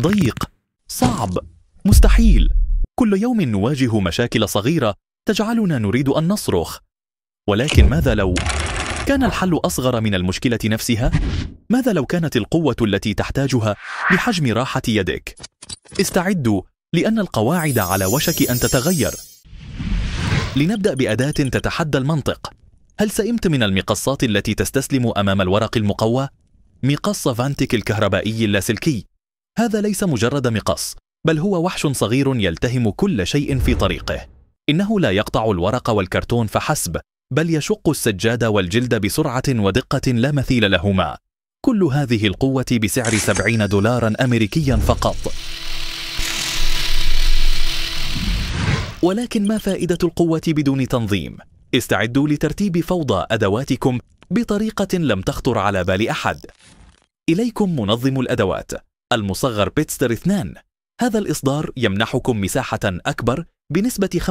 ضيق صعب مستحيل كل يوم نواجه مشاكل صغيرة تجعلنا نريد أن نصرخ ولكن ماذا لو كان الحل أصغر من المشكلة نفسها؟ ماذا لو كانت القوة التي تحتاجها بحجم راحة يدك؟ استعدوا لأن القواعد على وشك أن تتغير لنبدأ بأداة تتحدى المنطق هل سئمت من المقصات التي تستسلم أمام الورق المقوى؟ مقص فانتك الكهربائي اللاسلكي هذا ليس مجرد مقص بل هو وحش صغير يلتهم كل شيء في طريقه إنه لا يقطع الورق والكرتون فحسب بل يشق السجاد والجلد بسرعة ودقة لا مثيل لهما كل هذه القوة بسعر 70 دولارا أمريكيا فقط ولكن ما فائدة القوة بدون تنظيم؟ استعدوا لترتيب فوضى أدواتكم بطريقة لم تخطر على بال أحد إليكم منظم الأدوات المصغر بيتستر 2 هذا الإصدار يمنحكم مساحة أكبر بنسبة 75%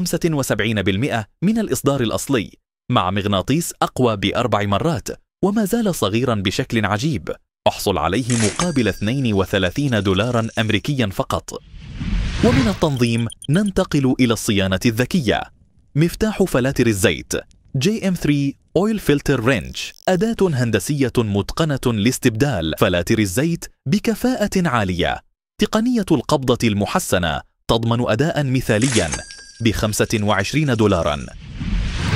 من الإصدار الأصلي مع مغناطيس أقوى بأربع مرات وما زال صغيرا بشكل عجيب احصل عليه مقابل 32 دولارا أمريكيا فقط ومن التنظيم ننتقل إلى الصيانة الذكية مفتاح فلاتر الزيت JM3 Oil Filter Wrench أداة هندسية متقنة لاستبدال فلاتر الزيت بكفاءة عالية تقنية القبضة المحسنة تضمن أداء مثاليا ب 25 دولارا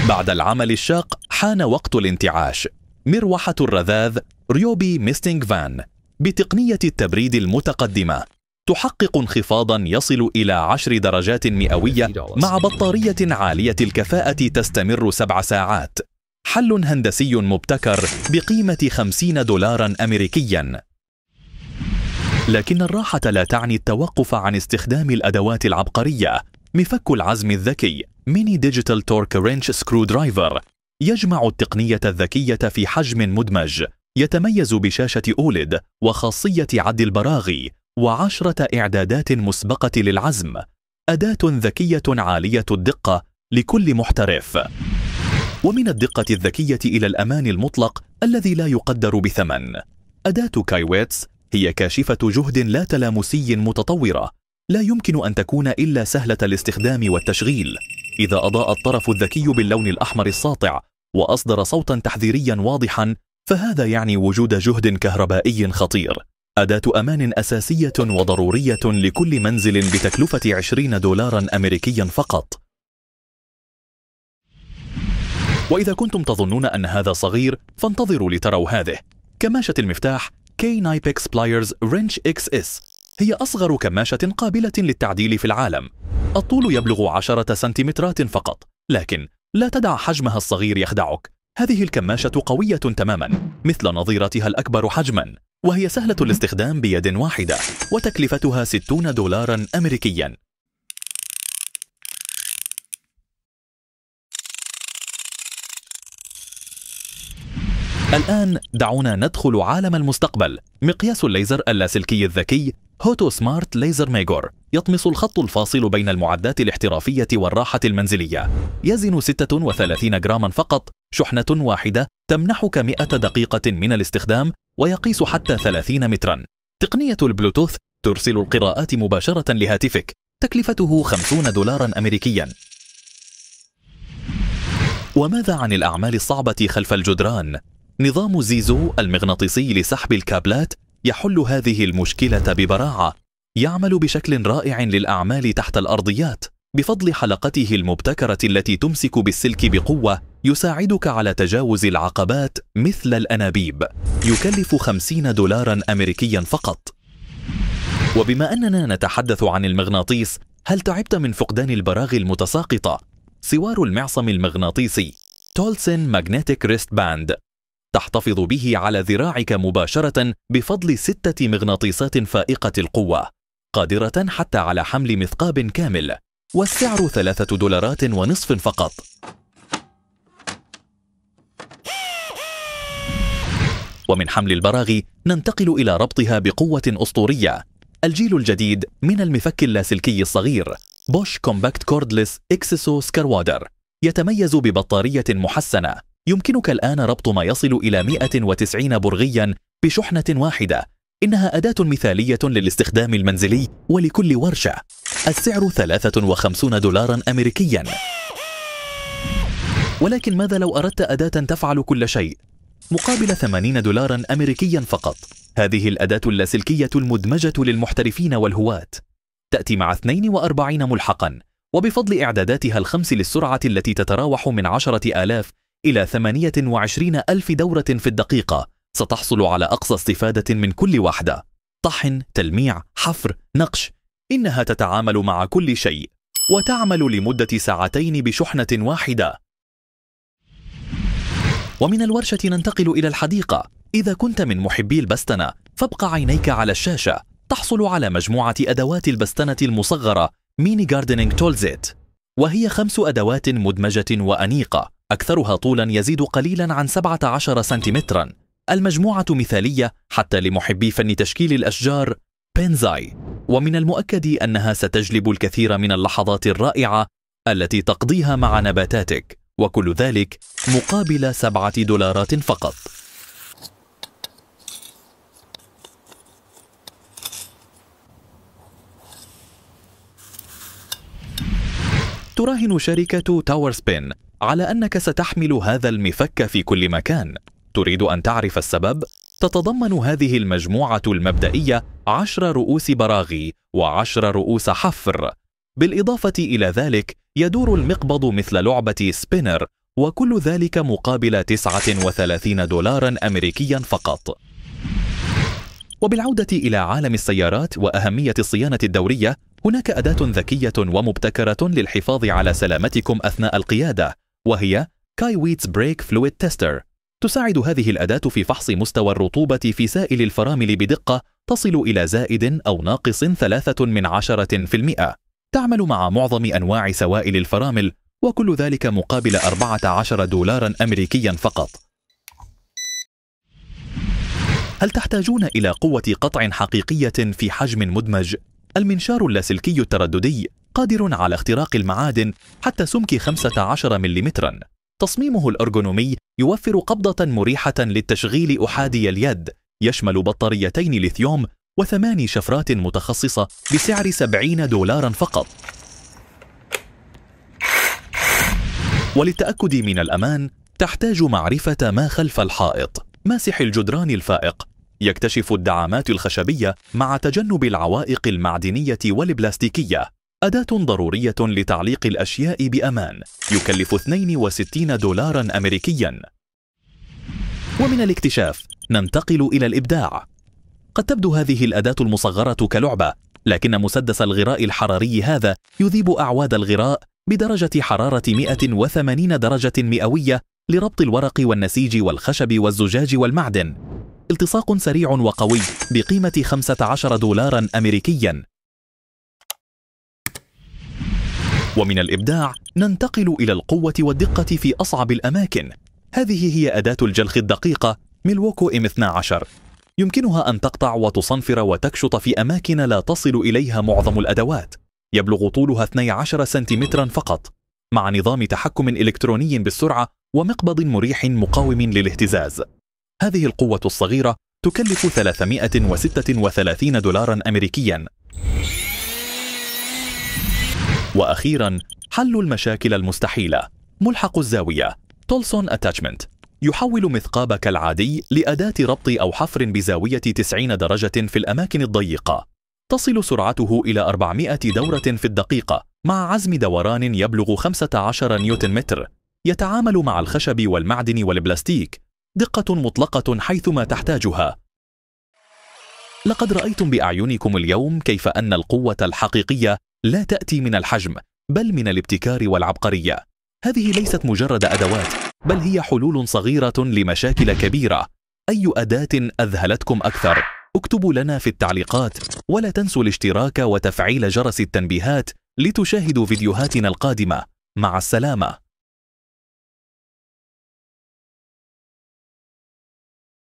بعد العمل الشاق حان وقت الانتعاش مروحة الرذاذ ريوبي ميستينغ فان بتقنية التبريد المتقدمة تحقق انخفاضا يصل إلى 10 درجات مئوية مع بطارية عالية الكفاءة تستمر سبع ساعات حل هندسي مبتكر بقيمة 50 دولارا أمريكيا لكن الراحة لا تعني التوقف عن استخدام الأدوات العبقرية مفك العزم الذكي ميني ديجيتال تورك رينش سكرو درايفر يجمع التقنية الذكية في حجم مدمج يتميز بشاشة أوليد وخاصية عد البراغي وعشرة إعدادات مسبقة للعزم أداة ذكية عالية الدقة لكل محترف ومن الدقة الذكية إلى الأمان المطلق الذي لا يقدر بثمن أداة كايويتس هي كاشفة جهد لا تلامسي متطورة لا يمكن أن تكون إلا سهلة الاستخدام والتشغيل إذا أضاء الطرف الذكي باللون الأحمر الساطع وأصدر صوتا تحذيريا واضحا فهذا يعني وجود جهد كهربائي خطير أداة أمان أساسية وضرورية لكل منزل بتكلفة 20 دولارا أمريكيا فقط وإذا كنتم تظنون أن هذا صغير فانتظروا لتروا هذه كماشة المفتاح k 9 Pliers Wrench XS هي أصغر كماشة قابلة للتعديل في العالم الطول يبلغ 10 سنتيمترات فقط لكن لا تدع حجمها الصغير يخدعك هذه الكماشة قوية تماما مثل نظيرتها الأكبر حجما وهي سهلة الاستخدام بيد واحدة وتكلفتها 60 دولارا أمريكيا الآن دعونا ندخل عالم المستقبل مقياس الليزر اللاسلكي الذكي هوتو سمارت ليزر ميجور يطمس الخط الفاصل بين المعدات الاحترافية والراحة المنزلية يزن 36 جراما فقط شحنة واحدة تمنحك 100 دقيقة من الاستخدام ويقيس حتى 30 مترا تقنية البلوتوث ترسل القراءات مباشرة لهاتفك تكلفته 50 دولارا أمريكيا وماذا عن الأعمال الصعبة خلف الجدران؟ نظام زيزو المغناطيسي لسحب الكابلات يحل هذه المشكلة ببراعة يعمل بشكل رائع للأعمال تحت الأرضيات بفضل حلقته المبتكرة التي تمسك بالسلك بقوة يساعدك على تجاوز العقبات مثل الأنابيب يكلف 50 دولارا أمريكيا فقط وبما أننا نتحدث عن المغناطيس هل تعبت من فقدان البراغي المتساقطة؟ سوار المعصم المغناطيسي تولسن ماجنتيك ريست باند تحتفظ به على ذراعك مباشرة بفضل ستة مغناطيسات فائقة القوة قادرة حتى على حمل مثقاب كامل والسعر ثلاثة دولارات ونصف فقط ومن حمل البراغي ننتقل إلى ربطها بقوة أسطورية الجيل الجديد من المفك اللاسلكي الصغير بوش كومباكت كوردلس إكسسو سكروادر يتميز ببطارية محسنة يمكنك الآن ربط ما يصل إلى 190 برغيا بشحنة واحدة إنها أداة مثالية للاستخدام المنزلي ولكل ورشة السعر 53 دولارا أمريكيا ولكن ماذا لو أردت أداة تفعل كل شيء مقابل 80 دولارا أمريكيا فقط هذه الأداة اللاسلكية المدمجة للمحترفين والهواة تأتي مع 42 ملحقا وبفضل إعداداتها الخمس للسرعة التي تتراوح من 10 آلاف إلى 28 ألف دورة في الدقيقة ستحصل على أقصى استفادة من كل واحدة طحن، تلميع، حفر، نقش إنها تتعامل مع كل شيء وتعمل لمدة ساعتين بشحنة واحدة ومن الورشة ننتقل إلى الحديقة إذا كنت من محبي البستنة فابقى عينيك على الشاشة تحصل على مجموعة أدوات البستنة المصغرة ميني جاردنينج تولزيت وهي خمس أدوات مدمجة وأنيقة أكثرها طولا يزيد قليلا عن 17 سنتيمترا المجموعة مثالية حتى لمحبي فن تشكيل الأشجار بينزاي ومن المؤكد أنها ستجلب الكثير من اللحظات الرائعة التي تقضيها مع نباتاتك وكل ذلك مقابل سبعة دولارات فقط تراهن شركة تاور سبين على أنك ستحمل هذا المفك في كل مكان تريد أن تعرف السبب؟ تتضمن هذه المجموعة المبدئية عشر رؤوس براغي وعشر رؤوس حفر بالإضافة إلى ذلك يدور المقبض مثل لعبة سبينر وكل ذلك مقابل 39 دولارا أمريكيا فقط وبالعودة إلى عالم السيارات وأهمية الصيانة الدورية هناك أداة ذكية ومبتكرة للحفاظ على سلامتكم أثناء القيادة وهي كايويتس بريك فلويد تيستر تساعد هذه الأداة في فحص مستوى الرطوبة في سائل الفرامل بدقة تصل إلى زائد أو ناقص ثلاثة من عشرة في المئة تعمل مع معظم أنواع سوائل الفرامل وكل ذلك مقابل 14 دولارا أمريكيا فقط هل تحتاجون إلى قوة قطع حقيقية في حجم مدمج؟ المنشار اللاسلكي الترددي قادر على اختراق المعادن حتى سمك 15 ملم تصميمه الأرجونومي يوفر قبضة مريحة للتشغيل أحادي اليد يشمل بطاريتين ليثيوم وثماني شفرات متخصصة بسعر 70 دولارا فقط وللتأكد من الأمان تحتاج معرفة ما خلف الحائط ماسح الجدران الفائق يكتشف الدعامات الخشبية مع تجنب العوائق المعدنية والبلاستيكية أداة ضرورية لتعليق الأشياء بأمان يكلف 62 دولارا أمريكيا ومن الاكتشاف ننتقل إلى الإبداع قد تبدو هذه الأداة المصغرة كلعبة لكن مسدس الغراء الحراري هذا يذيب أعواد الغراء بدرجة حرارة 180 درجة مئوية لربط الورق والنسيج والخشب والزجاج والمعدن التصاق سريع وقوي بقيمة 15 دولارا أمريكيا ومن الإبداع ننتقل إلى القوة والدقة في أصعب الأماكن هذه هي أداة الجلخ الدقيقة ميلوكو إم 12 يمكنها أن تقطع وتصنفر وتكشط في أماكن لا تصل إليها معظم الأدوات يبلغ طولها 12 سنتيمترا فقط مع نظام تحكم إلكتروني بالسرعة ومقبض مريح مقاوم للاهتزاز هذه القوة الصغيرة تكلف 336 دولارا أمريكيا وأخيرا حل المشاكل المستحيلة ملحق الزاوية تولسون أتاتشمنت يحول مثقابك العادي لأداة ربط أو حفر بزاوية 90 درجة في الأماكن الضيقة تصل سرعته إلى 400 دورة في الدقيقة مع عزم دوران يبلغ 15 نيوتن متر يتعامل مع الخشب والمعدن والبلاستيك دقة مطلقة حيثما تحتاجها لقد رأيتم بأعينكم اليوم كيف أن القوة الحقيقية لا تأتي من الحجم بل من الابتكار والعبقرية هذه ليست مجرد أدوات بل هي حلول صغيرة لمشاكل كبيرة أي أداة أذهلتكم أكثر؟ اكتبوا لنا في التعليقات ولا تنسوا الاشتراك وتفعيل جرس التنبيهات لتشاهدوا فيديوهاتنا القادمة مع السلامة